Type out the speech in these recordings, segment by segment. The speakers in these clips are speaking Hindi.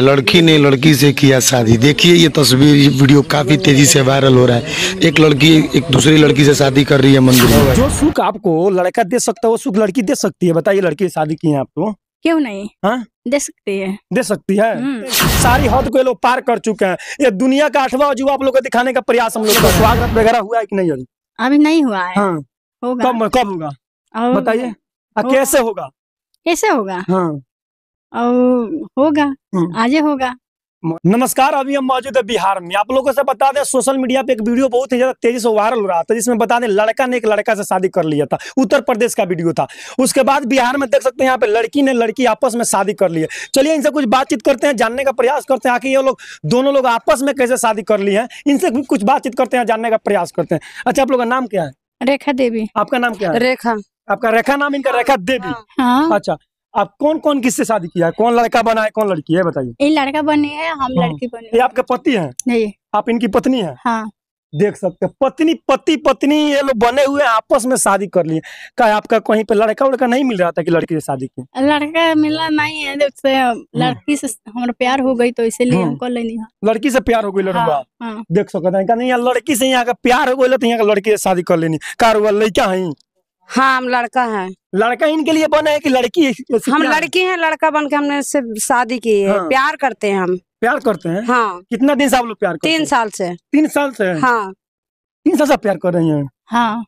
लड़की ने लड़की से किया शादी देखिए ये तस्वीर वीडियो काफी तेजी से वायरल हो रहा है एक लड़की एक दूसरी लड़की से शादी कर रही है मंदिर जो सुख आपको लड़का दे सकता है वो सुख लड़की दे सकती है बताइए लड़की शादी की है आपको क्यों नहीं हाँ दे सकती है दे सकती है हम्म। सारी हद को ये लोग पार कर चुके हैं ये दुनिया का आठवा अजूबा आप लोग को दिखाने का प्रयास हम लोग का स्वागत वगैरह हुआ है की नहीं अभी अभी नहीं हुआ है हाँ। कब कब होगा बताइए हाँ, कैसे होगा कैसे होगा हाँ और होगा हम्म। आज होगा नमस्कार अभी हम मौजूद है बिहार में आप लोगों से बता दें सोशल मीडिया पे एक वीडियो बहुत ही ज्यादा तेजी से वायरल हो रहा था जिसमें बता दें लड़का ने एक लड़का से शादी कर लिया था उत्तर प्रदेश का वीडियो था उसके बाद बिहार में देख सकते हैं यहाँ पे लड़की ने लड़की आपस में शादी कर ली है चलिए इनसे कुछ बातचीत करते हैं जानने का प्रयास करते हैं आखिर ये लोग दोनों लोग आपस में कैसे शादी कर ली है इनसे कुछ बातचीत करते हैं जानने का प्रयास करते हैं अच्छा आप लोग का नाम क्या है रेखा देवी आपका नाम क्या है रेखा आपका रेखा नाम इनका रेखा देवी हाँ। अच्छा आप कौन कौन किससे शादी किया है कौन लड़का बना है कौन लड़की है बताइए ये लड़का बने हैं हम हाँ। लड़की बने ये आपके पति हैं नहीं आप इनकी पत्नी हैं हाँ देख सकते पत्नी पति पत्नी ये लोग बने हुए आपस में शादी कर लिए क्या आपका कहीं पे लड़का उड़का नहीं मिल रहा था कि लड़की से शादी की लड़का मिला नहीं है जब हम्म। लड़की से हमारा प्यार हो गई तो इसीलिए हम्म। हमको लेनी है लड़की से प्यार हो गई लड़का हाँ, हाँ। देख सकते हैं नहीं यहाँ लड़की से यहाँ का प्यार हो गई तो यहाँ का लड़की से शादी कर लेनी कार लड़का है हाँ हम लड़का है लड़का इनके लिए बना है कि लड़की हम लड़की है लड़का बन के हमने इससे शादी की है हाँ। प्यार करते हैं हम प्यार करते हैं हाँ कितना दिन से आप लोग प्यार करते तीन साल से तीन साल से हाँ तीन साल से प्यार कर रही है हाँ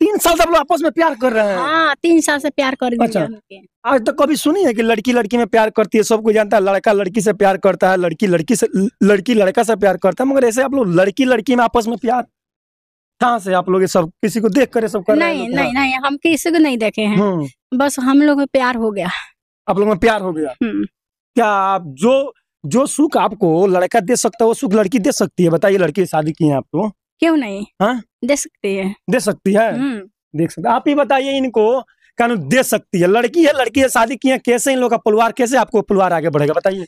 तीन साल से आप लोग आपस में प्यार कर रहे हैं हाँ तीन साल से प्यार कर अच्छा आज तक तो कभी सुनी है कि लड़की लड़की में प्यार करती है सबको जानता है लड़का लड़की से प्यार करता है लड़की लड़की से लड़की लड़का से प्यार करता है मगर ऐसे आप लोग लड़की लड़की में आपस में प्यार कहाँ से आप लोग सब किसी को देख कर सब कर नहीं नहीं नहीं हम किसी को नहीं देखे हैं हम्म। बस हम लोग में प्यार हो गया आप लोग में प्यार हो गया हम्म। क्या आप जो जो सुख आपको लड़का दे सकता है वो सुख लड़की दे सकती है बताइए लड़की शादी की है आपको क्यों नहीं हाँ दे सकती है दे सकती है हम्म। देख सकते आप ही बताइए इनको कानून दे सकती है लड़की है लड़की है शादी की है कैसे इन लोग का पुलवार कैसे आपको पुलवार आगे बढ़ेगा बताइए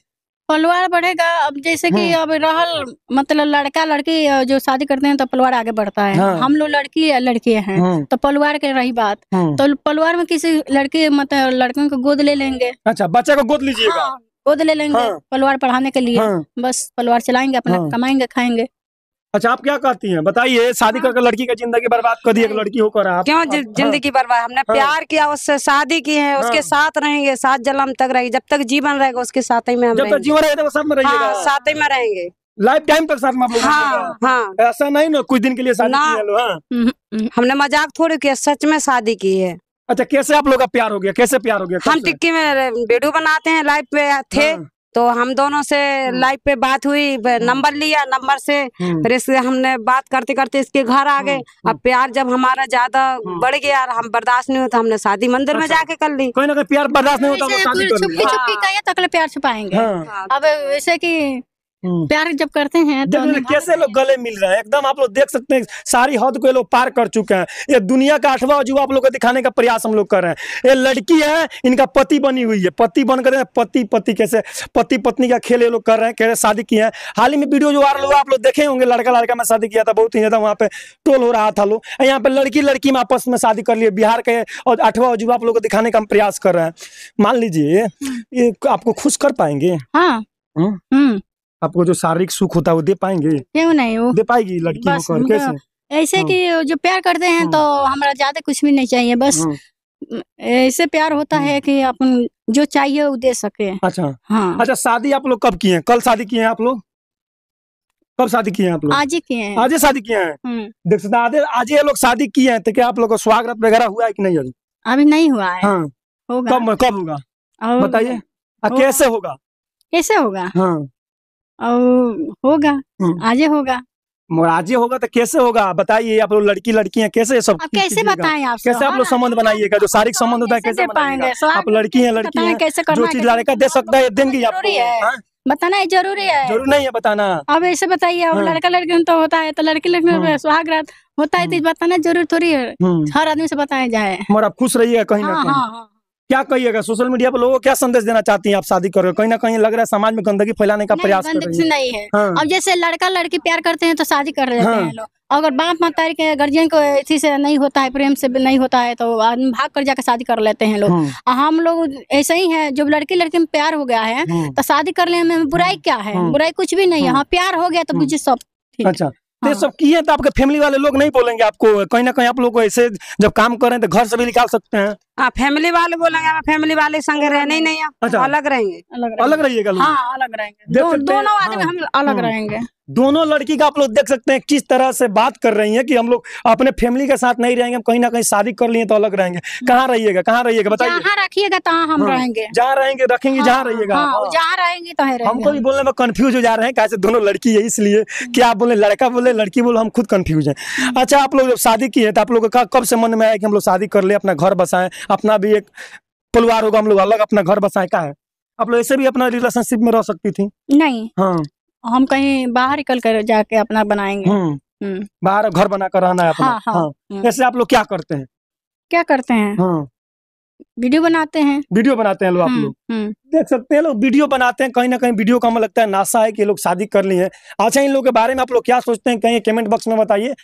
परिवार बढ़ेगा अब जैसे कि हम्म। अब रहल मतलब लड़का लड़की जो शादी करते हैं तो परिवार आगे बढ़ता है हाँ। हम लोग लड़की या लड़के हैं हम्म। तो पलवार के रही बात हम्म। तो पलवार में किसी लड़की मतलब लड़कियों को गोद ले लेंगे अच्छा बच्चे को गोद लीजिएगा हाँ, गोद ले लेंगे हाँ। परिवार पढ़ाने के लिए हाँ। बस परिवार चलाएंगे अपना कमाएंगे खाएंगे अच्छा आप क्या कहती हैं बताइए शादी हाँ। करके लड़की का जिंदगी बर्बाद कर दी एक लड़की होकर आप क्यों हाँ। जिंदगी बर्बाद हमने हाँ। प्यार किया उससे शादी की है उसके हाँ। साथ रहेंगे साथ जलम तक रहेगी जब तक जीवन रहेगा उसके साथ ही में हम जब तक जीवन रहेगा साथ में रहेगा साथ ही में रहेंगे लाइफ टाइम तक साथ में हाँ, हाँ। ऐसा नहीं ना कुछ दिन के लिए शादी हम्म, हम्म, हमने मजाक थोड़ी किया सच में शादी की है अच्छा कैसे आप लोग का प्यार हो गया कैसे प्यार हो गया हम टिक्की में वीडियो बनाते हैं लाइव पे थे तो हम दोनों से लाइव हम्म। पे बात हुई नंबर हम्म। लिया नंबर से हम्म। फिर इससे हमने बात करते करते इसके घर आ गए अब प्यार जब हमारा ज्यादा बढ़ गया हम बर्दाश्त नहीं होता तो हमने शादी मंदिर में अच्छा। जाके कर ली कोई ना कोई प्यार बर्दाश्त नहीं होता छुपी छुपी का तक प्यार छुपाएंगे हाँ। अब ऐसे की हम्म। प्यार जब करते हैं तो कैसे लोग गले मिल रहे हैं एकदम आप लोग देख सकते हैं सारी हद को ये लोग पार कर चुके हैं ये दुनिया का आठवा अजूबा आप लोग को दिखाने का प्रयास हम लोग कर रहे हैं ये लड़की है इनका पति बनी हुई है पति बन कर पति पति कैसे पति पत्नी का खेल ये लोग कर रहे हैं कैसे शादी किए हैं हाल ही में वीडियो जो वायरल हुआ आप लोग देखे होंगे लड़का लड़का में शादी किया था बहुत ही ज्यादा वहाँ पे टोल हो रहा था लोग यहाँ पे लड़की लड़की में आपस में शादी कर लिए बिहार के और आठवा अजूबा आप लोग को दिखाने का हम प्रयास कर रहे हैं मान लीजिए हम्म। ये आपको खुश कर पाएंगे हाँ हम्म। आपको जो शारीरिक सुख होता है वो दे पाएंगे क्यों नहीं वो दे पाएगी लड़की कैसे मतलब ऐसे हाँ। कि जो प्यार करते हैं तो हाँ। हमारा ज्यादा कुछ भी नहीं चाहिए बस हाँ। ऐसे प्यार होता है कि अपन जो चाहिए वो दे सके अच्छा हाँ अच्छा शादी आप लोग कब किए कल शादी किए आप लोग कब शादी किए आप लोग आज ही किए हैं आज शादी किए हैं हम्म। देख सकते आज आज ये लोग शादी किए हैं तो क्या आप लोग का स्वागत वगैरह हुआ है कि नहीं अभी अभी नहीं हुआ है हाँ होगा कब कब होगा बताइए कैसे होगा कैसे होगा हाँ और होगा हम्म। आजे होगा राजे होगा तो कैसे होगा बताइए आप लोग लड़की लड़कियां कैसे सब कैसे बताएं आप कैसे आप लोग हाँ, संबंध बनाइएगा जो शारीरिक तो संबंध होता है कैसे पाएंगे आप लड़की हैं लड़की हैं कैसे जो चीज लड़का दे सकता है देंगी आप हाँ। बताना है जरूरी है जरूर नहीं है बताना अब ऐसे बताइए हाँ। लड़का लड़की तो होता है तो लड़की लड़की हाँ। सुहाग रात होता है तो हाँ। बताना जरूर थोड़ी है हर आदमी से बताया जाए और आप खुश रहिएगा कहीं ना कहीं क्या कहिएगा सोशल मीडिया पर लोगों को क्या संदेश देना चाहती हैं आप शादी करके कहीं ना कहीं लग रहा है समाज में गंदगी फैलाने का प्रयास कर रही है। नहीं है हाँ। अब जैसे लड़का लड़की प्यार करते हैं तो शादी कर लेते हाँ। हैं लोग अगर बाप माता के गार्जियन को इसी से नहीं होता है प्रेम से नहीं होता है तो भाग कर जाकर शादी कर लेते हैं लोग हाँ। हम लोग ऐसे ही है जब लड़की लड़की में प्यार हो गया है हाँ। तो शादी कर लेने में बुराई हाँ। क्या है हाँ। बुराई कुछ भी नहीं है हाँ प्यार हो गया तो मुझे सब अच्छा तो ये सब किए तो आपके फैमिली वाले लोग नहीं बोलेंगे आपको कहीं ना कहीं आप लोग ऐसे जब काम करें तो घर से भी निकाल सकते हैं आ, हाँ, फैमिली वाले बोलेंगे फैमिली हाँ, वाले संग रहे नहीं नहीं अच्छा, अलग रहेंगे अलग, रहिएगा हाँ अलग रहेंगे दो, दोनों आदमी हाँ, हम अलग हाँ। रहेंगे दोनों लड़की का आप लोग देख सकते हैं किस तरह से बात कर रही हैं कि हम लोग अपने फैमिली के साथ नहीं रहेंगे हम कहीं ना कहीं शादी कर लिए तो अलग रहेंगे कहाँ रहिएगा कहाँ रहिएगा बताइए जहाँ रखिएगा तहाँ हम रहेंगे जहाँ रहेंगे रखेंगे जहाँ रहिएगा जहाँ रहेंगे तो हमको भी बोलने में कन्फ्यूज हो जा रहे हैं कैसे दोनों लड़की है इसलिए कि आप बोले लड़का बोले लड़की बोले हम खुद कंफ्यूज है हम्म। अच्छा आप लोग जब शादी किए तो आप लोग का कब से मन में आया कि हम लोग शादी कर ले अपना घर बसाए अपना भी एक परिवार होगा हम लोग अलग अपना घर बसाए का है आप लोग ऐसे भी अपना रिलेशनशिप में रह सकती थी नहीं हाँ हम कहीं बाहर निकल कर जाके अपना बनाएंगे हम्म। हम्म। बाहर घर बना कर रहना है अपना हाँ, हाँ, हाँ। हम्म। ऐसे आप लोग क्या करते हैं क्या करते हैं हाँ। वीडियो बनाते हैं वीडियो बनाते हैं लोग आप लोग देख सकते हैं लोग वीडियो बनाते हैं कहीं ना कहीं वीडियो का हमें लगता है नासा है कि लोग शादी कर लिए अच्छा इन लोगों के बारे में आप लोग क्या सोचते हैं कहीं कमेंट बॉक्स में बताइए